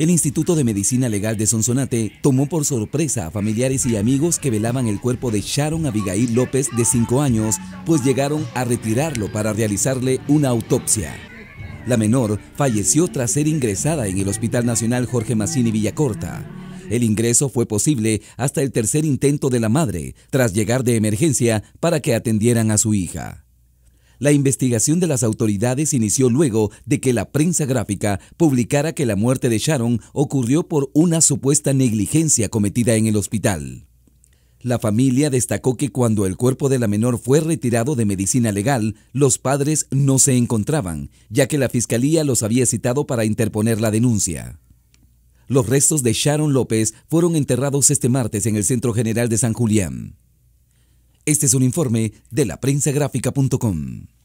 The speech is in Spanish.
el Instituto de Medicina Legal de Sonsonate tomó por sorpresa a familiares y amigos que velaban el cuerpo de Sharon Abigail López de 5 años, pues llegaron a retirarlo para realizarle una autopsia. La menor falleció tras ser ingresada en el Hospital Nacional Jorge Massini Villacorta. El ingreso fue posible hasta el tercer intento de la madre, tras llegar de emergencia para que atendieran a su hija. La investigación de las autoridades inició luego de que la prensa gráfica publicara que la muerte de Sharon ocurrió por una supuesta negligencia cometida en el hospital. La familia destacó que cuando el cuerpo de la menor fue retirado de medicina legal, los padres no se encontraban, ya que la fiscalía los había citado para interponer la denuncia. Los restos de Sharon López fueron enterrados este martes en el Centro General de San Julián. Este es un informe de la laprensagráfica.com.